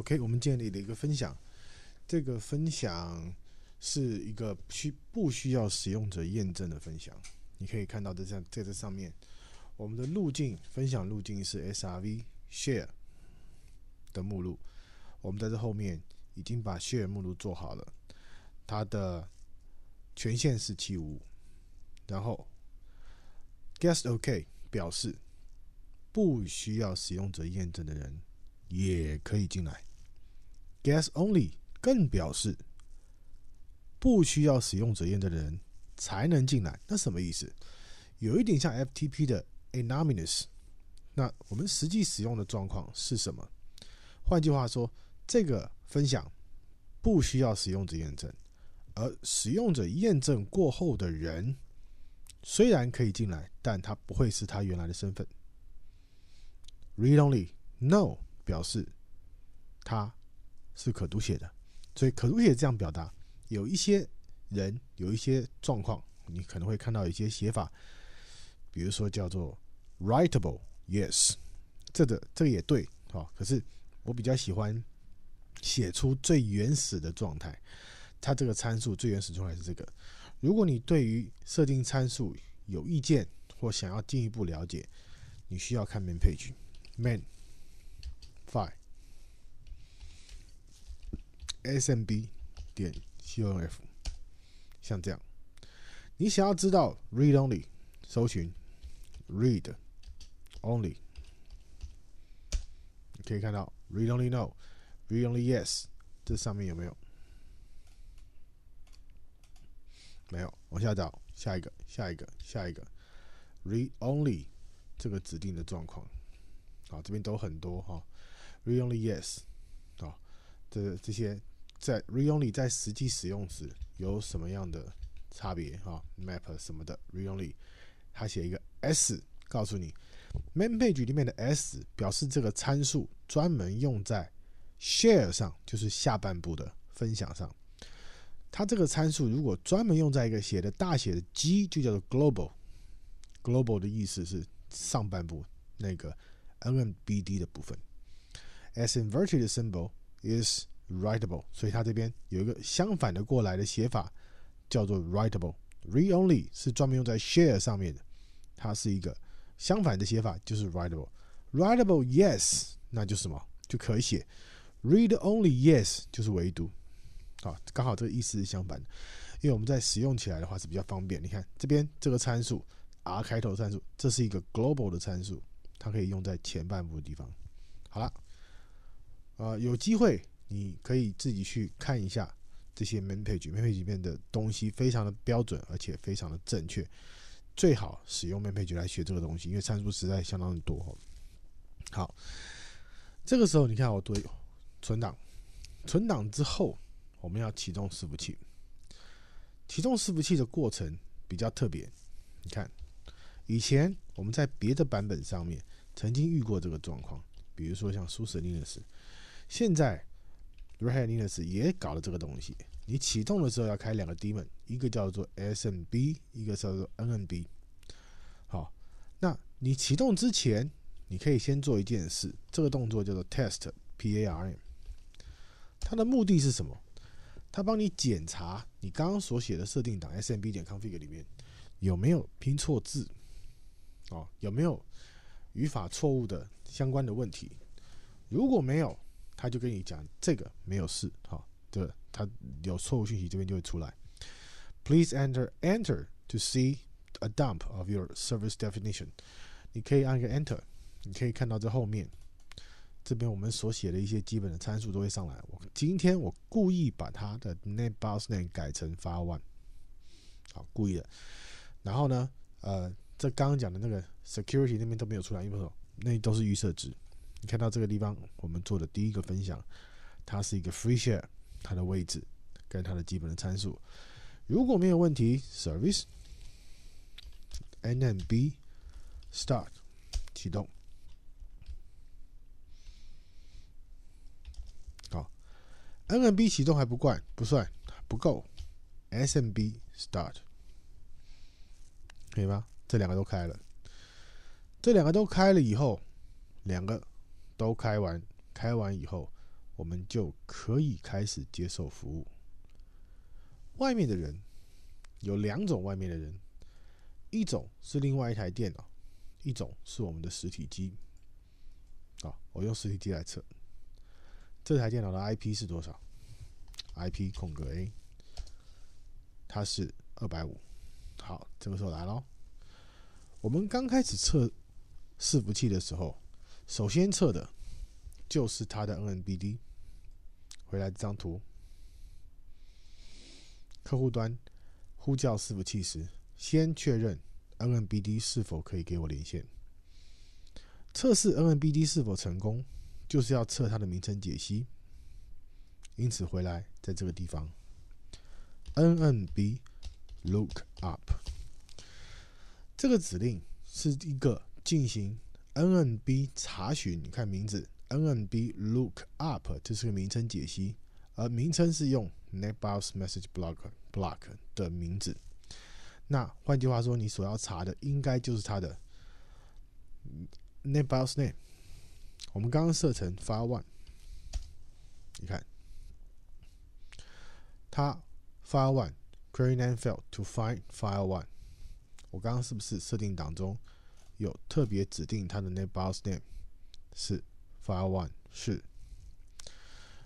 OK，我们建立了一个分享，这个分享是一个需不需要使用者验证的分享。你可以看到，在这在这上面，我们的路径分享路径是 SRV share 的目录。我们在这后面已经把 share 目录做好了，它的权限是七五，5然后 guest OK 表示不需要使用者验证的人也可以进来。Guess only 更表示不需要使用者验证的人才能进来，那什么意思？有一点像 FTP 的 anonymous。那我们实际使用的状况是什么？换句话说，这个分享不需要使用者验证，而使用者验证过后的人虽然可以进来，但他不会是他原来的身份。Read only no 表示他。是可读写的，所以可读写这样表达，有一些人有一些状况，你可能会看到一些写法，比如说叫做 writable yes，这个这个也对哈，可是我比较喜欢写出最原始的状态，它这个参数最原始状态是这个。如果你对于设定参数有意见或想要进一步了解，你需要看 man page man file。SMB 点 c n f 像这样，你想要知道 Read Only 搜寻 Read Only，可以看到 Read Only No，Read Only Yes，这上面有没有？没有，往下找下一个，下一个，下一个，Read Only 这个指定的状况，啊，这边都很多哈，Read Only Yes，啊，这这些。在 reonly 在实际使用时有什么样的差别啊？map 什么的 reonly，他写一个 s 告诉你 man page 里面的 s 表示这个参数专门用在 share 上，就是下半部的分享上。它这个参数如果专门用在一个写的大写的 g，就叫做 global。global 的意思是上半部那个 nmbd 的部分。As inverted symbol is Writable，所以它这边有一个相反的过来的写法，叫做 Writable。Read-only 是专门用在 Share 上面的，它是一个相反的写法，就是 Writable。Writable yes，那就是什么？就可以写。Read-only yes，就是唯独，好，刚好这个意思是相反的，因为我们在使用起来的话是比较方便。你看这边这个参数，R 开头参数，这是一个 Global 的参数，它可以用在前半部的地方。好了，呃，有机会。你可以自己去看一下这些 main page，main page 里面的东西，非常的标准，而且非常的正确。最好使用 main page 来学这个东西，因为参数实在相当的多。好，这个时候你看我对存档，存档之后我们要启动伺服器。启动伺服器的过程比较特别。你看，以前我们在别的版本上面曾经遇过这个状况，比如说像苏舍利的事，现在。Redis 也搞了这个东西。你启动的时候要开两个 daemon，一个叫做 s m b，一个叫做 n n b。好，那你启动之前，你可以先做一件事，这个动作叫做 test p a r m。它的目的是什么？它帮你检查你刚刚所写的设定档 s m b 点 config 里面有没有拼错字，哦，有没有语法错误的相关的问题。如果没有，他就跟你讲这个没有事，好，对对？他有错误信息，这边就会出来。Please enter enter to see a dump of your service definition。你可以按一个 enter，你可以看到这后面，这边我们所写的一些基本的参数都会上来。我今天我故意把它的 name、b a s s w o r 改成 f i one，好，故意的。然后呢，呃，这刚刚讲的那个 security 那边都没有出来，因为那都是预设值。你看到这个地方，我们做的第一个分享，它是一个 free share，它的位置跟它的基本的参数，如果没有问题，service n m b start 启动，好，n m b 启动还不怪，不算不够，s m b start 可以吗？这两个都开了，这两个都开了以后，两个。都开完，开完以后，我们就可以开始接受服务。外面的人有两种，外面的人，一种是另外一台电脑，一种是我们的实体机。啊，我用实体机来测，这台电脑的 IP 是多少？IP 空格 A，它是二百五。好，这个时候来咯。我们刚开始测伺服器的时候。首先测的就是它的 NMBD，回来这张图，客户端呼叫伺服器时，先确认 NMBD 是否可以给我连线。测试 NMBD 是否成功，就是要测它的名称解析，因此回来在这个地方，NMB Lookup 这个指令是一个进行。n n b 查询，你看名字 n n b look up，这是个名称解析，而名称是用 Netbios message block block 的名字。那换句话说，你所要查的应该就是它的 Netbios name。我们刚刚设成 File One，你看，它 File One query name f a i l d to find File One。我刚刚是不是设定当中？有特别指定它的那 BIOS name 是 five one 是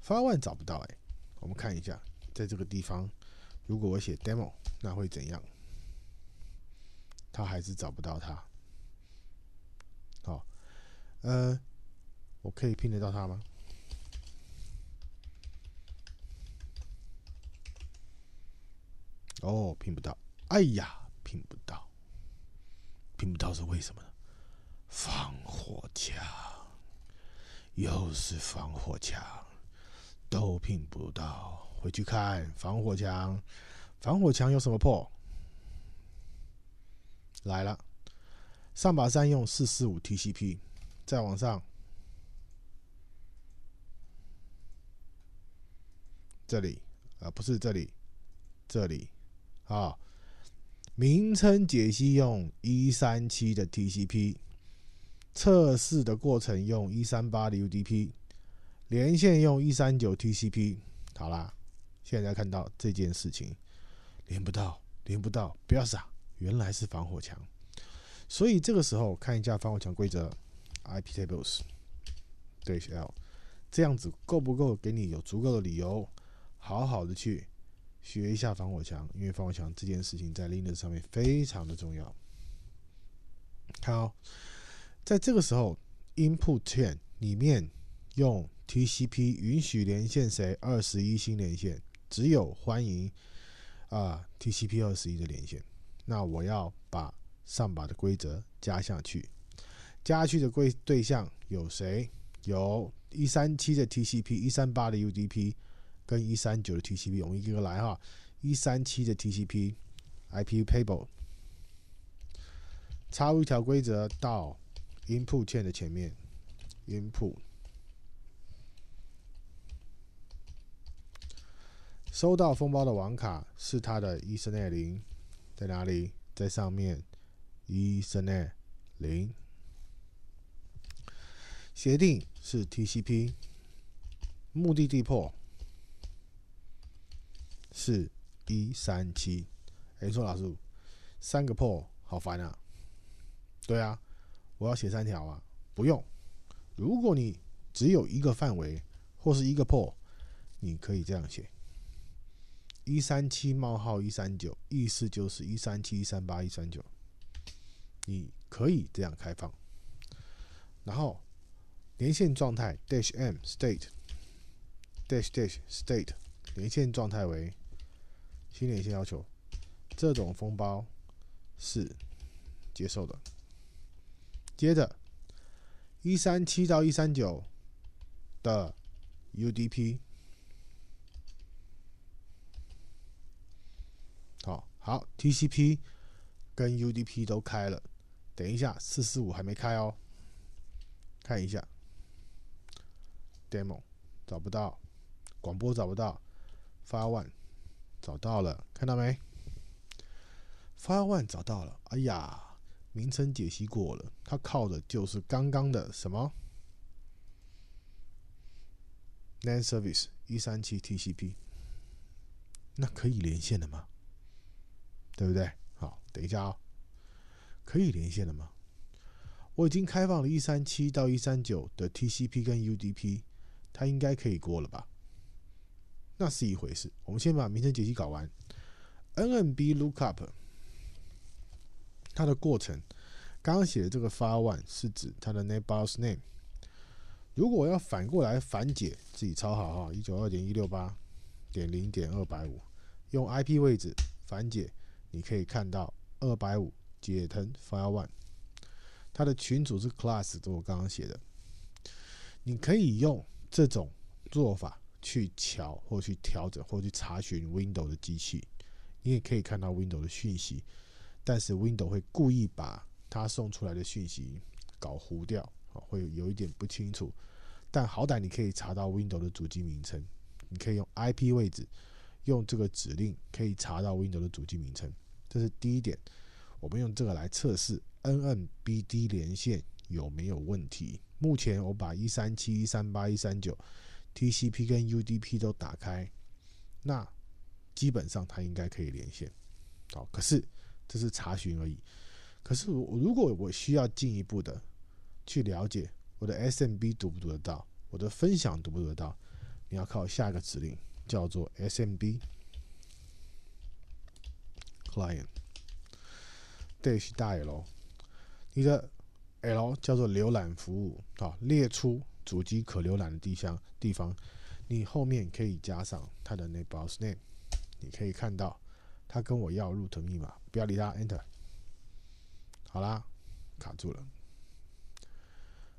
five one 找不到哎，我们看一下，在这个地方，如果我写 demo，那会怎样？他还是找不到它。好，呃，我可以拼得到它吗？哦，拼不到，哎呀，拼不到。拼不到是为什么呢？防火墙，又是防火墙，都拼不到。回去看防火墙，防火墙有什么破？来了，上把三用四四五 TCP，再往上，这里啊，不是这里，这里，啊。名称解析用一三七的 TCP，测试的过程用一三八的 UDP，连线用一三九 TCP。好啦，现在看到这件事情，连不到，连不到，不要傻，原来是防火墙。所以这个时候看一下防火墙规则，ip tables，对，l 这样子够不够给你有足够的理由，好好的去。学一下防火墙，因为防火墙这件事情在 Linux 上面非常的重要。好，在这个时候，input chain 里面用 TCP 允许连线谁？二十一新连线，只有欢迎啊 TCP 二十一的连线。那我要把上把的规则加下去，加下去的规对象有谁？有一三七的 TCP，一三八的 UDP。跟一三九的 TCP，我们一个来哈。一三七的 TCP，IP table 插入一条规则到 input chain 的前面。input 收到封包的网卡是它的 Ethernet 零，在哪里？在上面 Ethernet 零协定是 TCP，目的地 port。是一三七，哎，错，老师，三个破好烦啊！对啊，我要写三条啊，不用。如果你只有一个范围或是一个破，你可以这样写：一三七冒号一三九，意思就是一三七一三八一三九，你可以这样开放。然后连线状态 dash m state dash dash state 连线状态为。听了一些要求，这种封包是接受的。接着，一三七到一三九的 UDP，好好 TCP 跟 UDP 都开了。等一下，四四五还没开哦。看一下，demo 找不到，广播找不到，发 one。找到了，看到没 f i e One 找到了。哎呀，名称解析过了，它靠的就是刚刚的什么？Net Service 一三七 TCP，那可以连线的吗？对不对？好，等一下哦，可以连线的吗？我已经开放了一三七到一三九的 TCP 跟 UDP，它应该可以过了吧？那是一回事，我们先把名称解析搞完。NMB lookup，它的过程，刚刚写的这个 file one 是指它的 netbox name。如果要反过来反解，自己抄好哈，一九二点一六八点零点二百五，用 IP 位置反解，你可以看到二百五解成 file one，它的群组是 class，这我刚刚写的。你可以用这种做法。去瞧或去调整或去查询 Windows 的机器，你也可以看到 Windows 的讯息，但是 Windows 会故意把它送出来的讯息搞糊掉，会有一点不清楚，但好歹你可以查到 Windows 的主机名称，你可以用 IP 位置，用这个指令可以查到 Windows 的主机名称，这是第一点。我们用这个来测试 NMBD 连线有没有问题。目前我把一三七、一三八、一三九。TCP 跟 UDP 都打开，那基本上它应该可以连线。好，可是这是查询而已。可是如果我需要进一步的去了解我的 SMB 读不读得到，我的分享读不读得到，你要靠下一个指令叫做 SMB client dash L。你的 L 叫做浏览服务，好，列出。主机可浏览的地方地方，你后面可以加上它的那 boss name，你可以看到，他跟我要 root 密码，不要理他，enter。好啦，卡住了，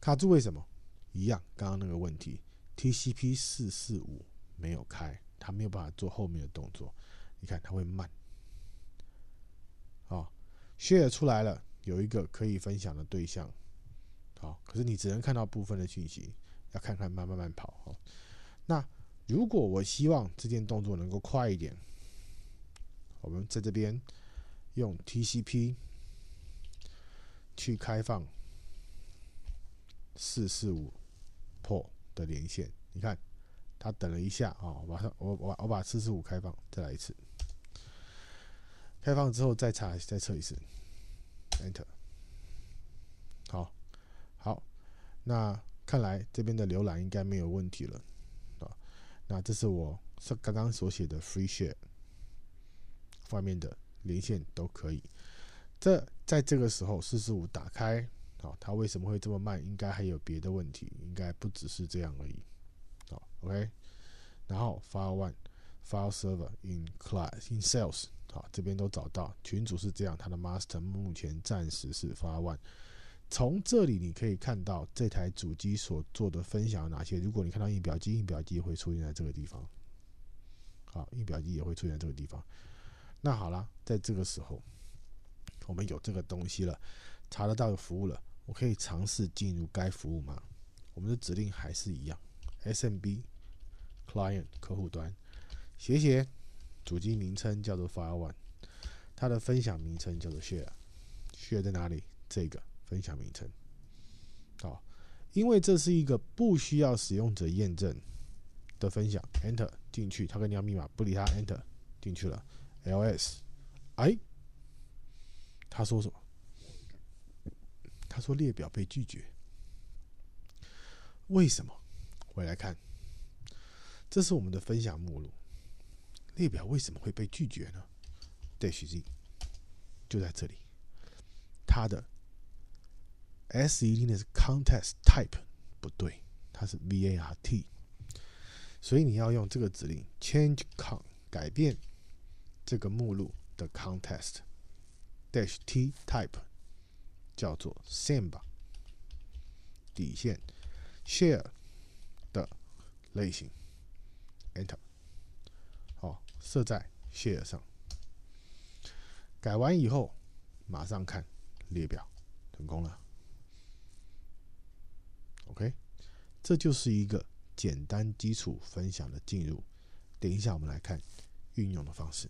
卡住为什么？一样，刚刚那个问题，TCP 四四五没有开，它没有办法做后面的动作，你看它会慢。，share 出来了，有一个可以分享的对象。好，可是你只能看到部分的讯息，要看看慢慢慢跑。好，那如果我希望这件动作能够快一点，我们在这边用 TCP 去开放四四五 p o 的连线。你看，他等了一下啊，马上我我我把四四五开放，再来一次，开放之后再查再测一次，Enter。好。好，那看来这边的浏览应该没有问题了，啊，那这是我是刚刚所写的 free share 方面的连线都可以。这在这个时候四十五打开，好，它为什么会这么慢？应该还有别的问题，应该不只是这样而已，好，OK。然后 file one file server in class in sales 好，这边都找到群主是这样，他的 master 目前暂时是 file one。从这里你可以看到这台主机所做的分享有哪些。如果你看到印表机，印表机会出现在这个地方。好，印表机也会出现这个地方。那好了，在这个时候，我们有这个东西了，查得到服务了。我可以尝试进入该服务吗？我们的指令还是一样，SMB client 客户端，写写，主机名称叫做 File One，它的分享名称叫做 Share，Share 在哪里？这个。分享名称，好，因为这是一个不需要使用者验证的分享。Enter 进去，他跟你要密码，不理他。Enter 进去了，ls，哎，他说什么？他说列表被拒绝。为什么？回来看，这是我们的分享目录，列表为什么会被拒绝呢？dz 就在这里，他的。S 一定的是 contest type 不对，它是 var t，所以你要用这个指令 change con 改变这个目录的 contest dash t type 叫做 same 吧底线 share 的类型 enter 好设在 share 上，改完以后马上看列表成功了。OK，这就是一个简单基础分享的进入。等一下，我们来看运用的方式。